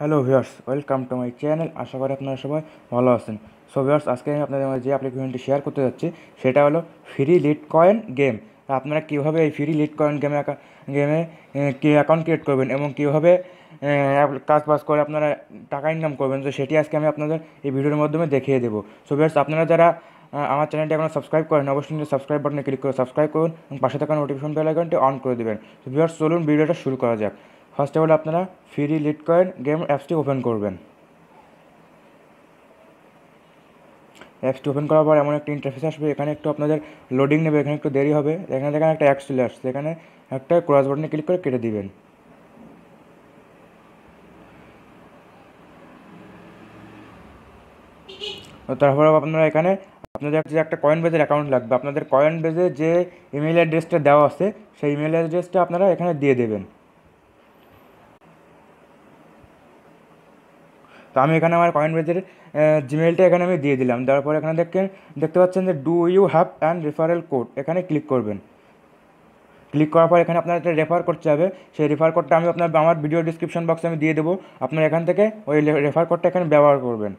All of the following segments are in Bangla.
hello viewers welcome to my channel আশা করি আপনারা সবাই ভালো আছেন সো ভিউয়ার্স আজকে আমি আপনাদের যে অ্যাপ্লিকেশনটি শেয়ার করতে যাচ্ছি সেটা হলো ফ্রি লিড কয়েন গেম আপনারা কীভাবে এই ফ্রি লিড কয়েন গেমে গেমে কি অ্যাকাউন্ট ক্রিয়েট করবেন এবং কীভাবে কাজ বাজ করে আপনারা টাকা ইনকাম করবেন তো সেটি আজকে আমি আপনাদের এই ভিডিওর মাধ্যমে দেখিয়ে দেবো সো ভিউয়ার্স আপনারা যারা আমার চ্যানেলটি এখনও সাবস্ক্রাইব করেন অবশ্যই কিন্তু সাবস্ক্রাইব বাটনে ক্লিক করে সাবস্ক্রাইব করুন এবং পাশে থাকা নোটিফিকেশন বেল আইকনটি অন করে দেবেন তো ভিউয়ার্স চলুন ভিডিওটা শুরু করা যাক ফার্স্ট অফ অল আপনারা ফ্রি লিড কয়েন গেম অ্যাপসটি ওপেন করবেন অ্যাপসটি ওপেন করার পর এমন একটা ইন্টারফেস আসবে এখানে একটু আপনাদের লোডিং নেবে এখানে একটু দেরি হবে এখানে দেখেন একটা অ্যাপস চলে আসছে এখানে একটা ক্রস বাটনে ক্লিক করে কেটে দিবেন তারপর আপনারা এখানে আপনাদের যে একটা কয়েন বেজের অ্যাকাউন্ট লাগবে আপনাদের কয়েন বেজে যে ইমেল অ্যাড্রেসটা দেওয়া আছে সেই ইমেল অ্যাড্রেসটা আপনারা এখানে দিয়ে দেবেন তো আমি এখানে আমার কয়েন বেজের জিমেলটা এখানে আমি দিয়ে দিলাম দেওয়ার পর এখানে দেখেন দেখতে পাচ্ছেন যে do you have an referral code এখানে ক্লিক করবেন ক্লিক করার পর এখানে আপনার একটা রেফার করতে হবে সেই রেফার কোডটা আমি আপনার আমার ভিডিও ডিসক্রিপশন বক্সে আমি দিয়ে দেবো আপনার এখান থেকে ওই রেফার কোডটা এখানে ব্যবহার করবেন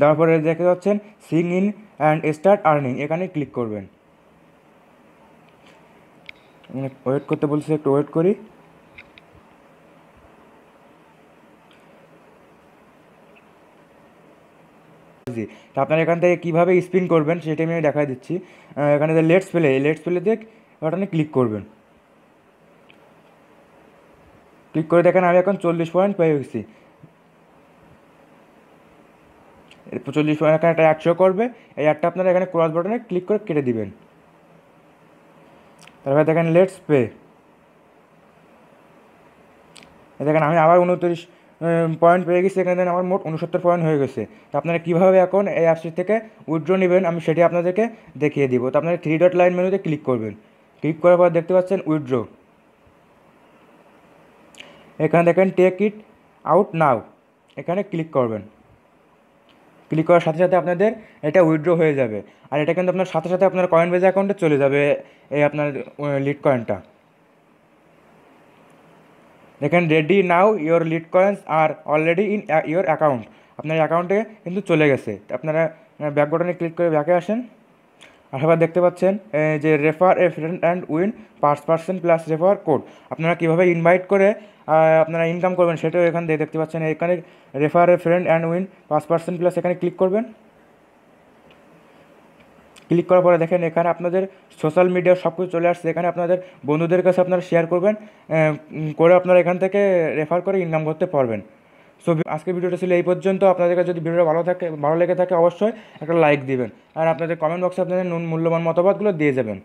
তারপরে দেখতে পাচ্ছেন sign in and start earning এখানে ক্লিক করবেন মানে ওয়েট করতে বলছে একটু ওয়েট করি তা তো আপনারা এখান থেকে কীভাবে স্পিন করবেন সেটা আমি দেখাই দিচ্ছি এখানে যে লেটস এই লেটস ওটা ওখানে ক্লিক করবেন ক্লিক করে দেখেন আমি এখন চল্লিশ পয়েন্ট পেয়ে গেছি চল্লিশ পয়েন্ট এখানে একটা অ্যাড শো করবে এই অ্যাডটা আপনারা এখানে ক্রস বাটনে ক্লিক করে কেটে দিবেন তারপরে দেখেন লেটস পে দেখেন আমি আবার উনত্রিশ পয়েন্ট পেয়ে গেছি এখানে আমার মোট উনসত্তর পয়েন্ট হয়ে গেছে তো আপনারা কীভাবে এখন এই অ্যাপসটি থেকে উইড্রো নেবেন আমি সেটি আপনাদেরকে দেখিয়ে দিব তো আপনারা থ্রি ডট লাইন মেনুতে ক্লিক করবেন ক্লিক করার পর দেখতে পাচ্ছেন উইড্রো এখানে দেখেন টেক ইট আউট নাও এখানে ক্লিক করবেন ক্লিক করার সাথে সাথে আপনাদের এটা উইড্রো হয়ে যাবে আর এটা কিন্তু আপনার সাথে সাথে আপনার কয়েন বেজ অ্যাকাউন্টে চলে যাবে এই আপনার লিড কয়েনটা দেখেন ready now your lead coins are already in your account আপনার অ্যাকাউন্টে কিন্তু চলে গেছে আপনারা ব্যাক বটনে ক্লিক করে ব্যাকে আসেন এবার দেখতে পাচ্ছেন যে refer a friend and win পাঁচ পার্সেন্ট প্লাস রেফার কোড আপনারা কীভাবে ইনভাইট করে আপনারা ইনকাম করবেন সেটাও এখান থেকে দেখতে পাচ্ছেন এখানে refer a friend and win পাঁচ পার্সেন্ট প্লাস এখানে ক্লিক করবেন ক্লিক করার পরে দেখেন এখানে আপনাদের সোশ্যাল মিডিয়া সব কিছু চলে আসছে এখানে আপনাদের বন্ধুদের কাছে আপনারা শেয়ার করবেন করে আপনারা এখান থেকে রেফার করে ইনকাম করতে পারবেন সো আজকের ভিডিওটা ছিল এই পর্যন্ত আপনাদের কাছে যদি ভিডিওটা ভালো থাকে ভালো লেগে থাকে অবশ্যই একটা লাইক দিবেন আর আপনাদের কমেন্ট বক্সে আপনাদের মূল্যবান মতামতগুলো দিয়ে যাবেন